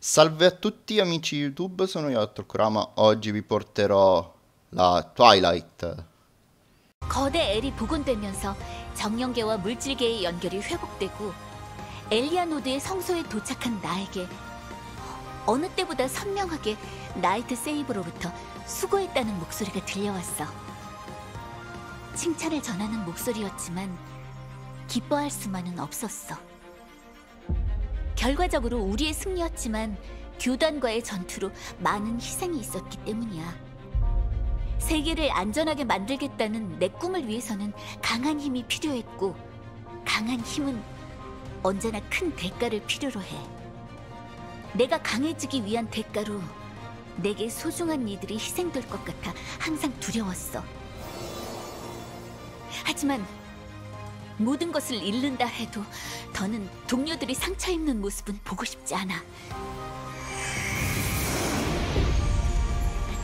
Salve a tutti amici YouTube, sono io Kurama. Oggi vi porterò la Twilight. 거대 엘이 복원되면서 정령계와 물질계의 연결이 회복되고 엘리아노드의 성소에 도착한 나에게 어느 때보다 선명하게 나이트 세이브로부터 수고했다는 목소리가 들려왔어. 칭찬을 전하는 목소리였지만 기뻐할 수만은 없었어. 결과적으로 우리의 승리였지만 교단과의 전투로 많은 희생이 있었기 때문이야. 세계를 안전하게 만들겠다는 내 꿈을 위해서는 강한 힘이 필요했고 강한 힘은 언제나 큰 대가를 필요로 해. 내가 강해지기 위한 대가로 내게 소중한 이들이 희생될 것 같아 항상 두려웠어. 하지만 모든 것을 잃는다 해도 더는 동료들이 상처 입는 모습은 보고 싶지 않아.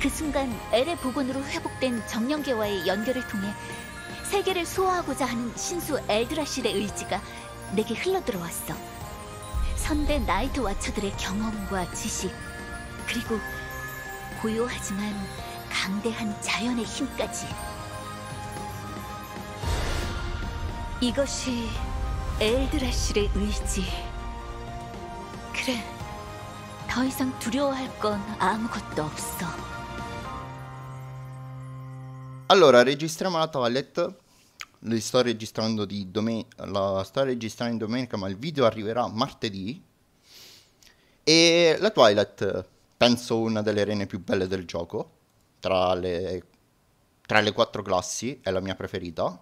그 순간 엘의 복원으로 회복된 정령계와의 연결을 통해 세계를 소화하고자 하는 신수 엘드라실의 의지가 내게 흘러들어왔어. 선대 나이트 와처들의 경험과 지식, 그리고 고요하지만 강대한 자연의 힘까지. 이것이 엘드라실의 의지. 그래, 더 이상 두려워할 건 아무것도 없어. Allora, registriamo la toilette. Li sto registrando di domen- la sto registrando domenica, ma il video arriverà martedì. E la Twilight, penso una delle arene più belle del gioco, tra le, tra le quattro classi, è la mia preferita.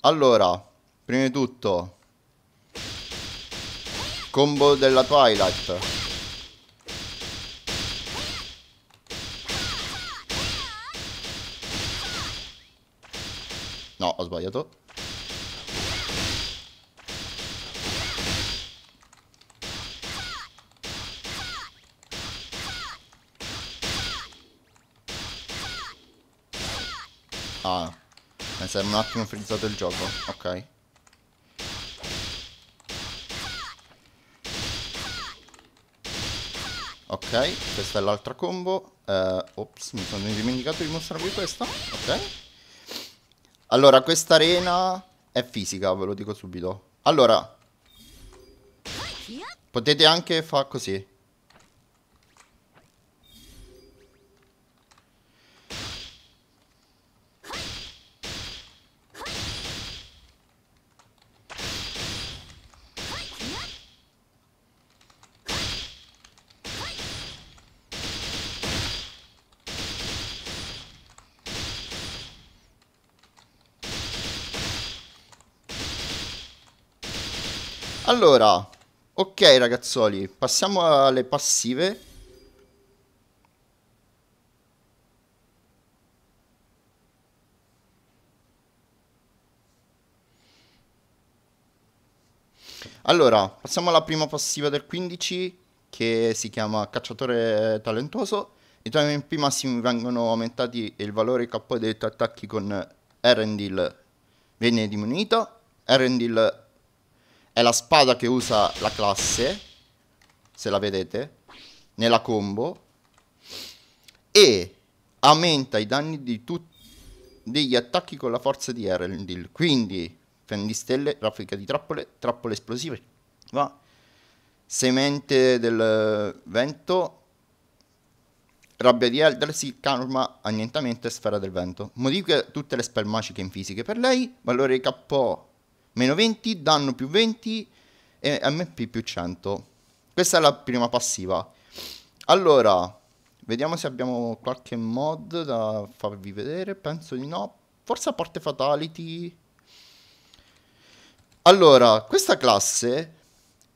Allora, prima di tutto Combo della Twilight No, ho sbagliato Ah mi sembra un attimo frizzato il gioco. Ok. Ok, questa è l'altra combo. Uh, ops, mi sono dimenticato di mostrarvi questa. Ok. Allora, questa arena è fisica, ve lo dico subito. Allora, potete anche fare così. Allora, ok ragazzoli, passiamo alle passive. Allora, passiamo alla prima passiva del 15 che si chiama Cacciatore Talentuoso. I tuoi MP massimi vengono aumentati e il valore KO dei tuoi attacchi con Erendil viene diminuito. Erendil è la spada che usa la classe, se la vedete, nella combo. E aumenta i danni di tutti degli attacchi con la forza di Erendil. Quindi, fendistelle, stelle, raffica di trappole, trappole esplosive. Va. Semente del vento. Rabbia di Eldersi, calma, annientamento e sfera del vento. Modifica tutte le spell magiche in fisiche per lei. Valore KO meno 20, danno più 20 e MP più 100. Questa è la prima passiva. Allora, vediamo se abbiamo qualche mod da farvi vedere. Penso di no. Forse a parte Fatality. Allora, questa classe,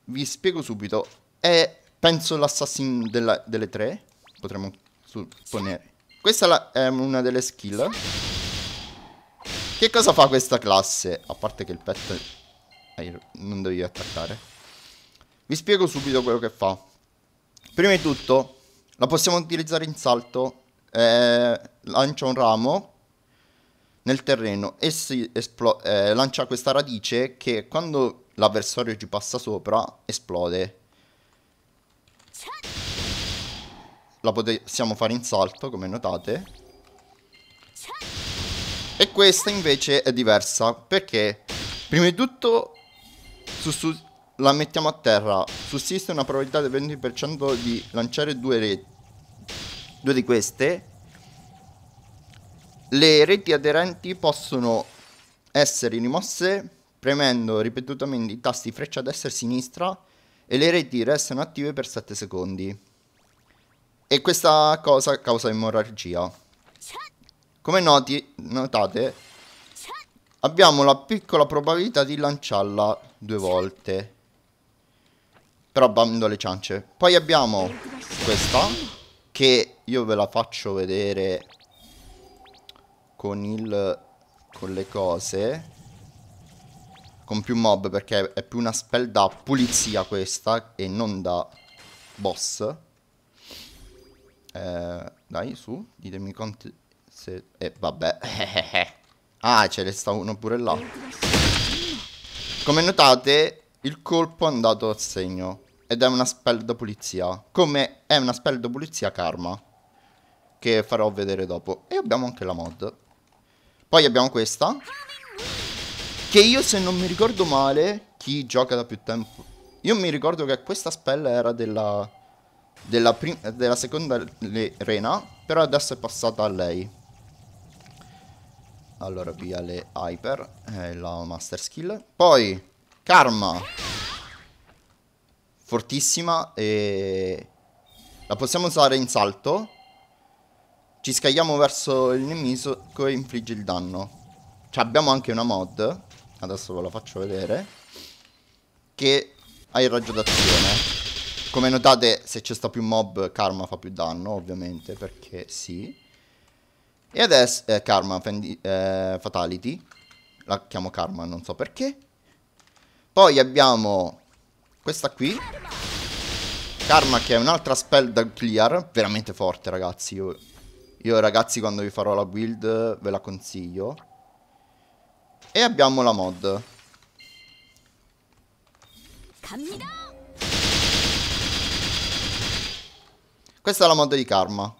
vi spiego subito, è penso l'assassin delle tre, potremmo supponere. Questa è una delle skill. Che cosa fa questa classe? A parte che il pet non devi attaccare. Vi spiego subito quello che fa. Prima di tutto, la possiamo utilizzare in salto. Eh, lancia un ramo nel terreno e si eh, lancia questa radice che quando l'avversario ci passa sopra esplode. La possiamo fare in salto, come notate. E questa invece è diversa perché prima di tutto su, su, la mettiamo a terra. Sussiste una probabilità del 20% di lanciare due reti. Due di queste. Le reti aderenti possono essere rimosse premendo ripetutamente i tasti freccia destra e sinistra e le reti restano attive per 7 secondi. E questa cosa causa emorragia. Come noti, notate, abbiamo la piccola probabilità di lanciarla due volte. Però bando le ciance. Poi abbiamo questa, che io ve la faccio vedere con, il, con le cose con più mob perché è più una spell da pulizia questa e non da boss. Eh, dai, su, ditemi quanti, se... E vabbè. ah, ce ne sta uno pure là. Come notate, il colpo è andato a segno. Ed è una spell da pulizia. Come è una spell da pulizia karma. Che farò vedere dopo. E abbiamo anche la mod. Poi abbiamo questa. Che io se non mi ricordo male, chi gioca da più tempo... Io mi ricordo che questa spell era della... Della, della, seconda arena però adesso è passata a lei. Allora via le Hyper e eh, la Master Skill. Poi Karma. Fortissima e... La possiamo usare in salto. Ci scagliamo verso il nemico e infligge il danno. Cioè, abbiamo anche una mod. Adesso ve la faccio vedere. Che ha il raggio d'azione. Come notate, se c'è sta più mob, Karma fa più danno, ovviamente, perché sì. E adesso eh, Karma eh, Fatality. La chiamo Karma, non so perché. Poi abbiamo questa qui. Karma che è un'altra spell da clear. Veramente forte, ragazzi. Io, io, ragazzi, quando vi farò la build ve la consiglio. E abbiamo la mod. Questa è la mod di Karma.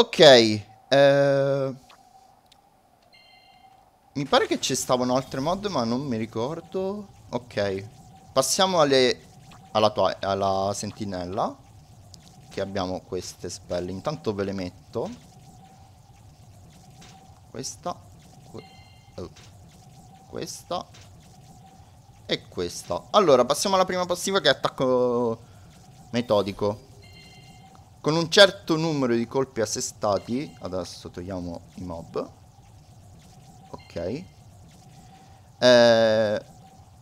Ok. Eh... Mi pare che ci stavano altre mod, ma non mi ricordo. Ok. Passiamo alle... alla, alla sentinella. Che abbiamo queste spelle. Intanto ve le metto. Questa. Eh, questa. E questa. Allora, passiamo alla prima passiva che è attacco metodico con un certo numero di colpi assestati, adesso togliamo i mob, ok, eh,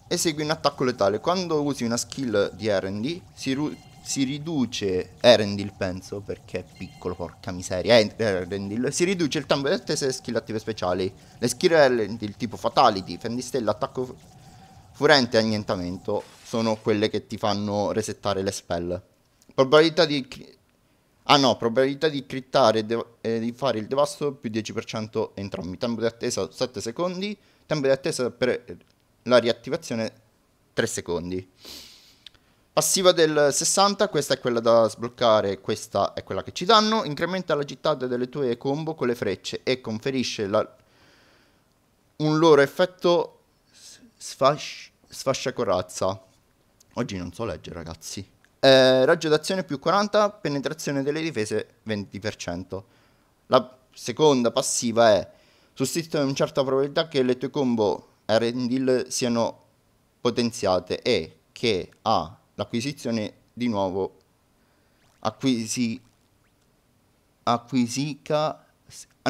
esegui un attacco letale. Quando usi una skill di R&D si, si, riduce R&D penso perché è piccolo, porca miseria, R&D, si riduce il tempo di attesa delle skill attive speciali. Le skill R&D tipo Fatality, Fendistella, Attacco Furente e Annientamento sono quelle che ti fanno resettare le spell. Probabilità di Ah no, probabilità di crittare e, eh, di fare il devasto più 10% entrambi. Tempo di attesa 7 secondi, tempo di attesa per eh, la riattivazione 3 secondi. Passiva del 60, questa è quella da sbloccare, questa è quella che ci danno. Incrementa la gittata delle tue combo con le frecce e conferisce la... un loro effetto sfascia corazza. Oggi non so leggere ragazzi eh, raggio d'azione più 40, penetrazione delle difese 20%. La seconda passiva è sussiste una certa probabilità che le tue combo R&D siano potenziate e che ha ah, l'acquisizione di nuovo acquisi, acquisica,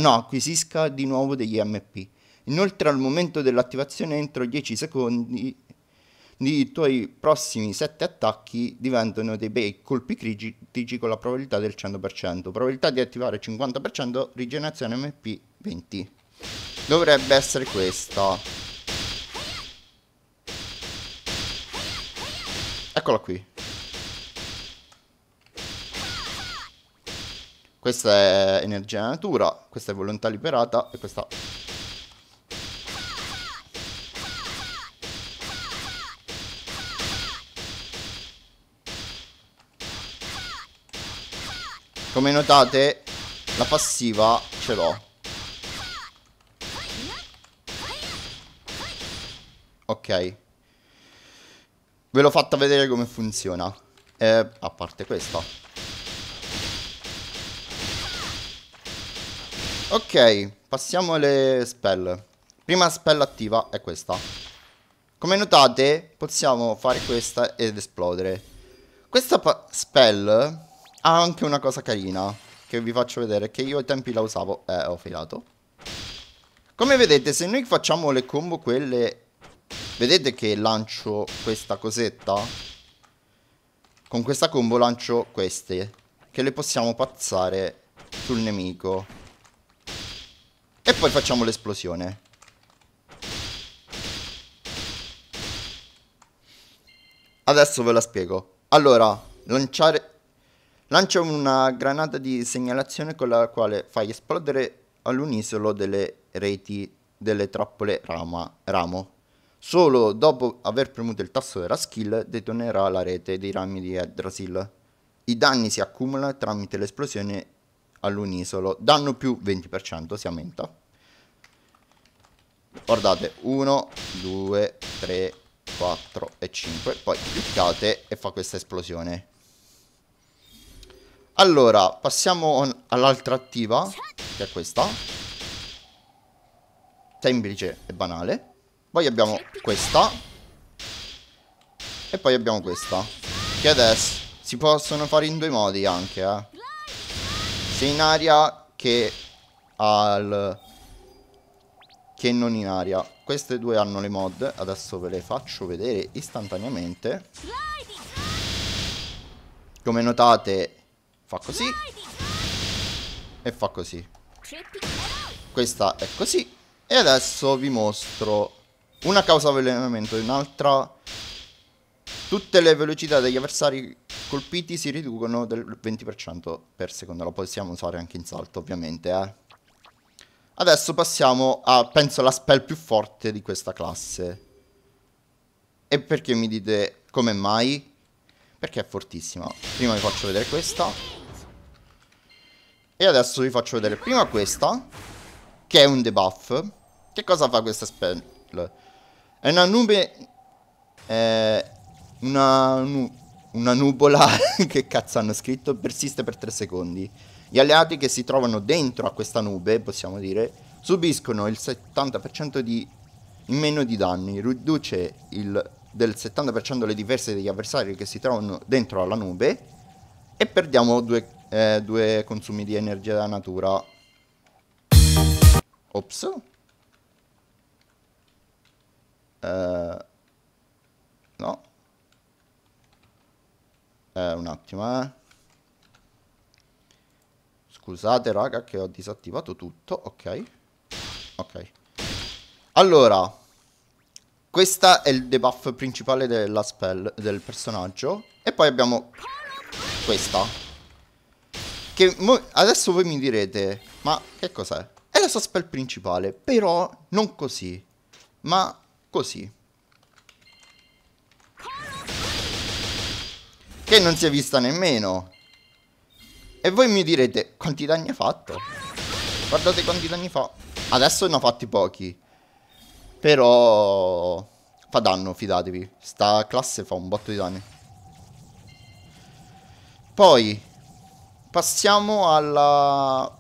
no, acquisisca di nuovo degli MP. Inoltre al momento dell'attivazione entro 10 secondi i tuoi prossimi 7 attacchi diventano dei bei colpi critici con la probabilità del 100%, probabilità di attivare 50%, rigenerazione MP 20. Dovrebbe essere questa. Eccola qui. Questa è energia natura, questa è volontà liberata e questa Come notate la passiva ce l'ho Ok Ve l'ho fatta vedere come funziona eh, A parte questa Ok Passiamo alle spell Prima spell attiva è questa Come notate possiamo fare questa ed esplodere Questa spell ha anche una cosa carina che vi faccio vedere, che io ai tempi la usavo eh, ho filato. Come vedete, se noi facciamo le combo quelle... Vedete che lancio questa cosetta? Con questa combo lancio queste, che le possiamo pazzare sul nemico. E poi facciamo l'esplosione. Adesso ve la spiego. Allora, lanciare Lancia una granata di segnalazione con la quale fai esplodere all'unisono delle reti delle trappole rama, ramo. Solo dopo aver premuto il tasto della skill detonerà la rete dei rami di Edrasil. I danni si accumulano tramite l'esplosione all'unisolo. Danno più 20%, si aumenta. Guardate, 1, 2, 3, 4 e 5. Poi cliccate e fa questa esplosione. Allora, passiamo all'altra attiva, che è questa. Semplice e banale. Poi abbiamo questa. E poi abbiamo questa. Che adesso si possono fare in due modi anche, eh. Sia in aria che al... Che non in aria. Queste due hanno le mod. Adesso ve le faccio vedere istantaneamente. Come notate fa così e fa così. Questa è così. E adesso vi mostro una causa avvelenamento e un'altra. Tutte le velocità degli avversari colpiti si riducono del 20% per secondo. Lo possiamo usare anche in salto, ovviamente, eh. Adesso passiamo a, penso, la spell più forte di questa classe. E perché mi dite come mai? Perché è fortissima. Prima vi faccio vedere questa. E adesso vi faccio vedere prima questa, che è un debuff. Che cosa fa questa spell? È una nube... È una, nu una nubola che cazzo hanno scritto persiste per 3 secondi. Gli alleati che si trovano dentro a questa nube, possiamo dire, subiscono il 70% di in meno di danni, riduce il, del 70% le difese degli avversari che si trovano dentro alla nube e perdiamo due eh, due consumi di energia della natura. Ops. Eh, no. Eh, un attimo, eh. Scusate, raga, che ho disattivato tutto. Ok. Ok. Allora, Questa è il debuff principale della spell del personaggio. E poi abbiamo questa. Che adesso voi mi direte, ma che cos'è? È la sua spell principale, però non così, ma così. Che non si è vista nemmeno. E voi mi direte, quanti danni ha fatto? Guardate quanti danni fa. Adesso ne ha fatti pochi. Però... Fa danno, fidatevi. Sta classe fa un botto di danni. Poi, Passiamo alla,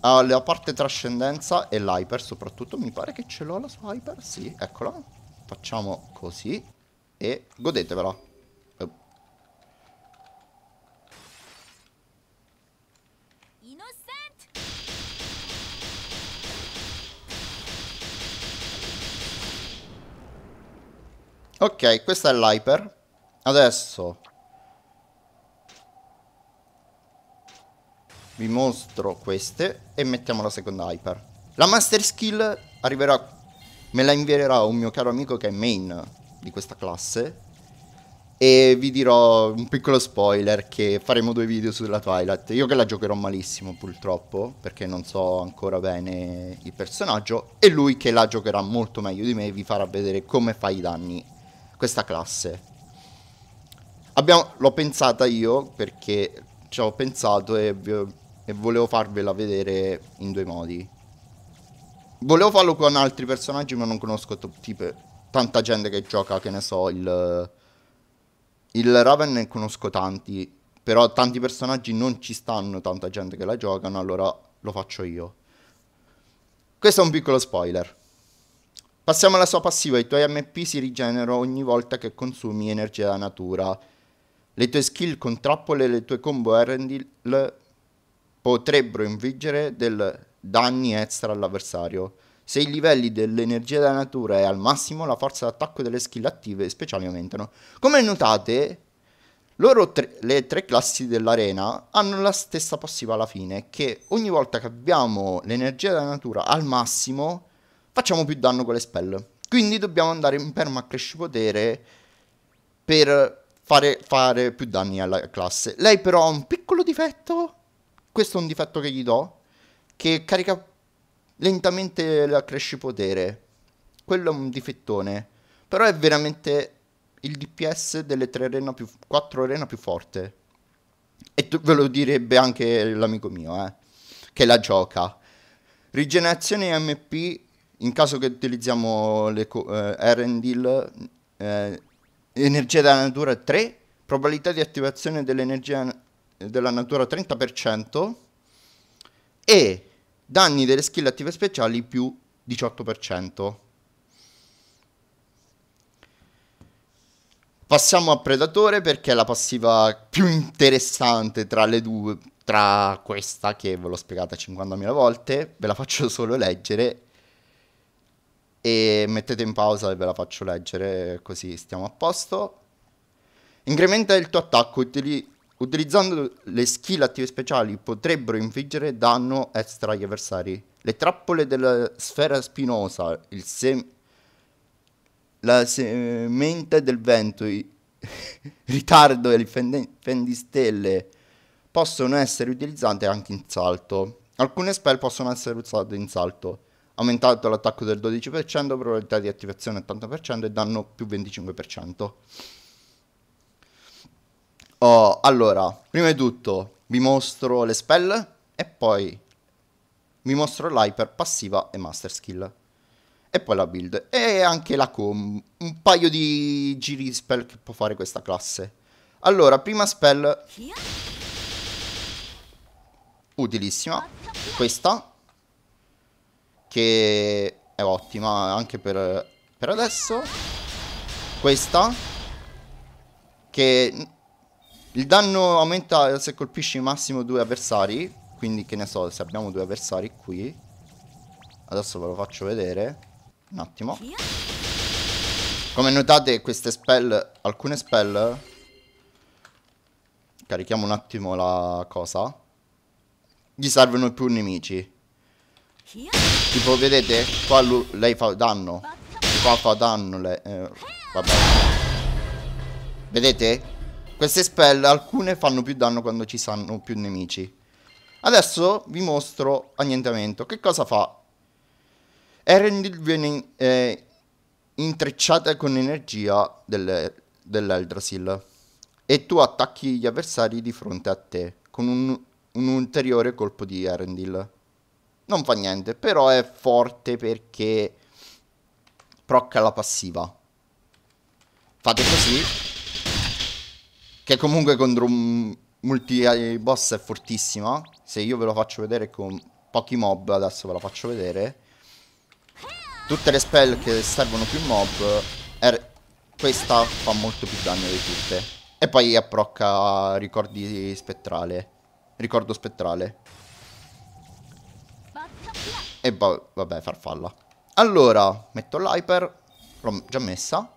alla parte trascendenza e l'hyper soprattutto. Mi pare che ce l'ho la sua hyper. Sì, eccola. Facciamo così e godetevela. Ehm. Ok, questa è l'hyper. Adesso vi mostro queste e mettiamo la seconda hyper. La master skill arriverà, me la invierà un mio caro amico che è main di questa classe e vi dirò un piccolo spoiler che faremo due video sulla Twilight. Io che la giocherò malissimo purtroppo perché non so ancora bene il personaggio e lui che la giocherà molto meglio di me vi farà vedere come fa i danni questa classe. L'ho pensata io perché ci ho pensato e e volevo farvela vedere in due modi. Volevo farlo con altri personaggi ma non conosco tipo, tanta gente che gioca, che ne so, il... Il Raven ne conosco tanti, però tanti personaggi non ci stanno, tanta gente che la giocano, allora lo faccio io. Questo è un piccolo spoiler. Passiamo alla sua passiva, i tuoi MP si rigenerano ogni volta che consumi energia da natura. Le tue skill con trappole e le tue combo R&D potrebbero infliggere danni extra all'avversario. Se i livelli dell'energia della natura è al massimo, la forza d'attacco delle skill attive speciali aumentano. Come notate, tre, le tre classi dell'arena hanno la stessa passiva alla fine, che ogni volta che abbiamo l'energia della natura al massimo, facciamo più danno con le spell. Quindi dobbiamo andare in perma crash potere per fare, fare più danni alla classe. Lei però ha un piccolo difetto questo è un difetto che gli do, che carica lentamente la cresce potere. Quello è un difettone. Però è veramente il DPS delle 3 arena più, 4 arena più forte. E ve lo direbbe anche l'amico mio, eh, che la gioca. Rigenerazione MP, in caso che utilizziamo le eh, Erendil, eh, energia della natura 3, probabilità di attivazione dell'energia della natura 30% e danni delle skill attive speciali più 18%. Passiamo a Predatore perché è la passiva più interessante tra le due, tra questa che ve l'ho spiegata 50.000 volte, ve la faccio solo leggere e mettete in pausa e ve la faccio leggere così stiamo a posto. Incrementa il tuo attacco utili- Utilizzando le skill attive speciali potrebbero infliggere danno extra agli avversari. Le trappole della sfera spinosa, sem la semente del vento, il ritardo e le fendistelle possono essere utilizzate anche in salto. Alcune spell possono essere usate in salto, aumentato l'attacco del 12%, probabilità di attivazione 80% e danno più 25%. Oh, allora, prima di tutto vi mostro le spell e poi vi mostro l'hyper passiva e master skill. E poi la build. E anche la com. Un paio di giri di spell che può fare questa classe. Allora, prima spell. Utilissima. Questa. Che è ottima anche per, per adesso. Questa. Che il danno aumenta se colpisci massimo due avversari. Quindi che ne so, se abbiamo due avversari qui. Adesso ve lo faccio vedere. Un attimo. Come notate queste spell, alcune spell... Carichiamo un attimo la cosa. Gli servono più nemici. Tipo vedete, qua lei fa danno. Qua fa danno lei. Eh, vabbè. Vedete? Queste spell alcune fanno più danno quando ci sanno più nemici. Adesso vi mostro annientamento. Che cosa fa? Erendil viene eh, intrecciata con l'energia dell'Eldrasil dell e tu attacchi gli avversari di fronte a te con un, un ulteriore colpo di Erendil. Non fa niente, però è forte perché procca la passiva. Fate così che comunque contro un multi-boss è fortissima. Se io ve lo faccio vedere con pochi mob, adesso ve lo faccio vedere. Tutte le spell che servono più mob, er questa fa molto più danno di tutte. E poi approcca ricordi spettrale. Ricordo spettrale. E vabbè, farfalla. Allora, metto l'hyper. L'ho già messa.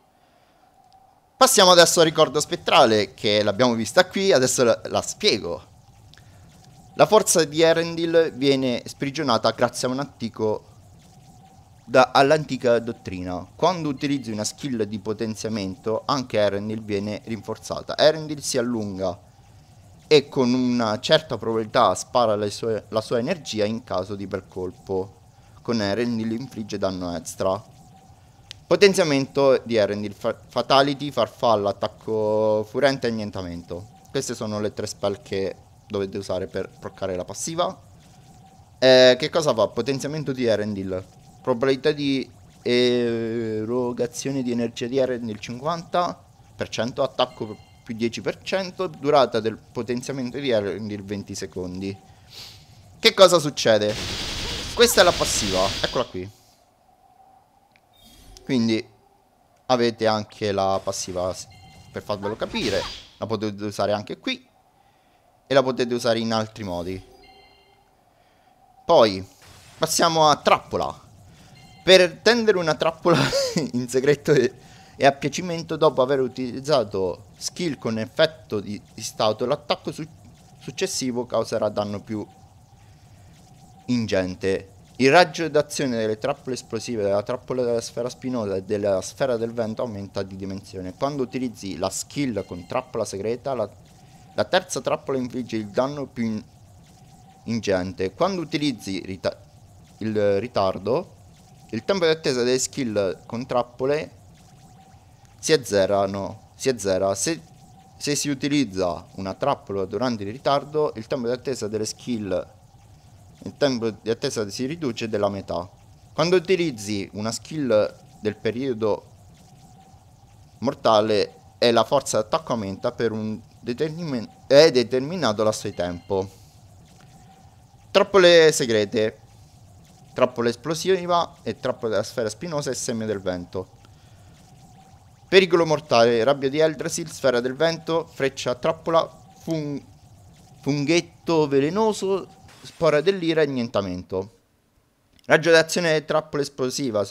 Passiamo adesso al ricordo spettrale, che l'abbiamo vista qui, adesso la, la spiego. La forza di Erendil viene sprigionata grazie a un antico da, all'antica dottrina. Quando utilizzi una skill di potenziamento, anche Erendil viene rinforzata. Erendil si allunga e con una certa probabilità spara sue, la sua energia in caso di percolpo. Con Erendil infligge danno extra. Potenziamento di Erendil, fa- Fatality, Farfalla, Attacco Furente e Annientamento. Queste sono le tre spell che dovete usare per proccare la passiva. Eh, che cosa fa? Potenziamento di Erendil. Probabilità di erogazione di energia di Erendil 50%, attacco più 10%, durata del potenziamento di Erendil 20 secondi. Che cosa succede? Questa è la passiva, eccola qui. Quindi avete anche la passiva per farvelo capire. La potete usare anche qui. E la potete usare in altri modi. Poi passiamo a trappola. Per tendere una trappola in segreto e a piacimento dopo aver utilizzato skill con effetto di, di stato, l'attacco su successivo causerà danno più ingente il raggio d'azione delle trappole esplosive, della trappola della sfera spinosa e della sfera del vento aumenta di dimensione. Quando utilizzi la skill con trappola segreta, la, la terza trappola infligge il danno più in ingente. Quando utilizzi rita il ritardo, il tempo di attesa delle skill con trappole si azzerano. Si azzera. Se, se si utilizza una trappola durante il ritardo, il tempo di attesa delle skill con trappole il tempo di attesa si riduce della metà. Quando utilizzi una skill del periodo mortale e la forza d'attacco aumenta per un determin è determinato lasso di tempo. Trappole segrete, trappola esplosiva e trappola della sfera spinosa e seme del vento. Pericolo mortale, rabbia di Eldrasil, sfera del vento, freccia trappola, fun funghetto velenoso, spora dell'ira e annientamento. Raggio d'azione e trappola esplosiva,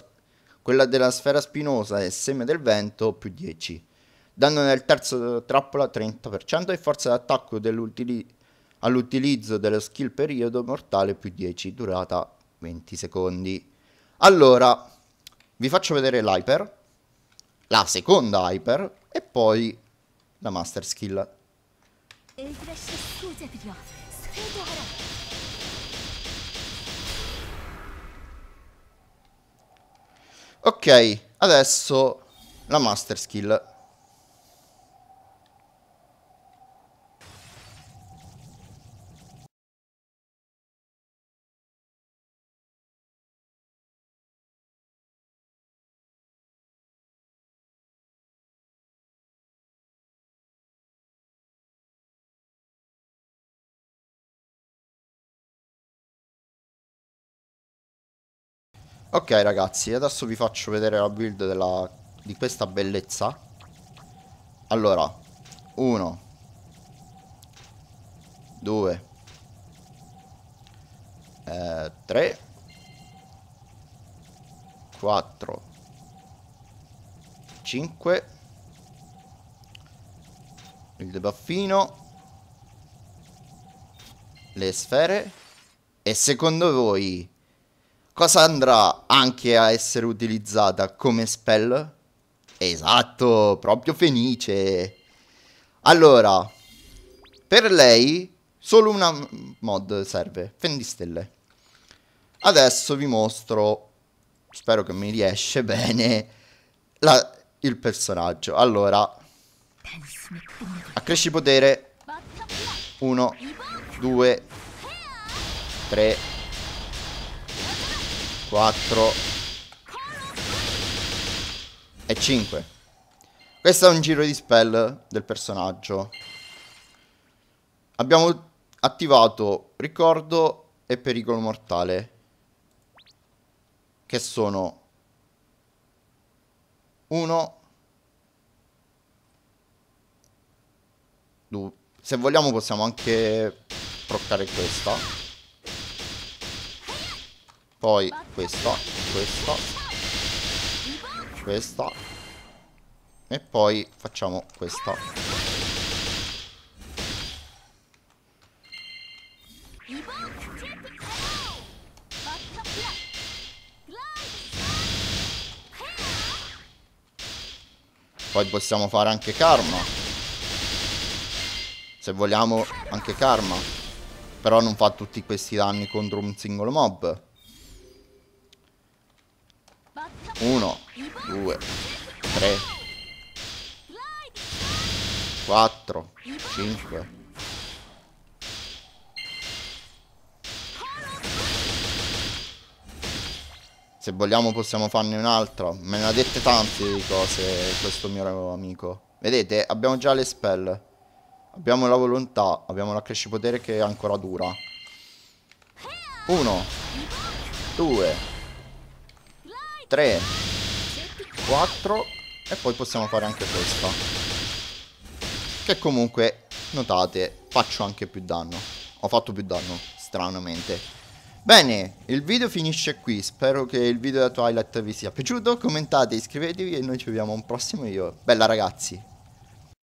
quella della sfera spinosa e seme del vento più 10. Danno nel terzo trappola 30% e forza d'attacco all'utilizzo dello skill periodo mortale più 10, durata 20 secondi. Allora, vi faccio vedere l'hyper, la seconda hyper e poi la master skill. Ok, adesso la master skill. Ok ragazzi, adesso vi faccio vedere la build della, di questa bellezza. Allora, 1, 2, 3, 4, 5, il debuffino, le sfere e secondo voi cosa andrà anche a essere utilizzata come spell? Esatto, proprio Fenice. Allora, per lei solo una mod serve, Fendi Stelle. Adesso vi mostro, spero che mi riesce bene, la, il personaggio. Allora, accresci potere. 1, 2, 3, 4 e 5. Questo è un giro di spell del personaggio. Abbiamo attivato ricordo e pericolo mortale. Che sono 1 2 se vogliamo possiamo anche proccare questa poi questo, questo, questo. E poi facciamo questo. Poi possiamo fare anche karma. Se vogliamo anche karma. Però non fa tutti questi danni contro un singolo mob. 1, 2, 3, 4, 5. Se vogliamo possiamo farne un'altra. Me ne ha dette tante di cose questo mio amico. Vedete, abbiamo già le spell. Abbiamo la volontà. Abbiamo la crescipotere che è ancora dura. 1, 2, 3 4 e poi possiamo fare anche questa che comunque notate faccio anche più danno ho fatto più danno stranamente bene il video finisce qui spero che il video da Twilight vi sia piaciuto commentate iscrivetevi e noi ci vediamo un prossimo video bella ragazzi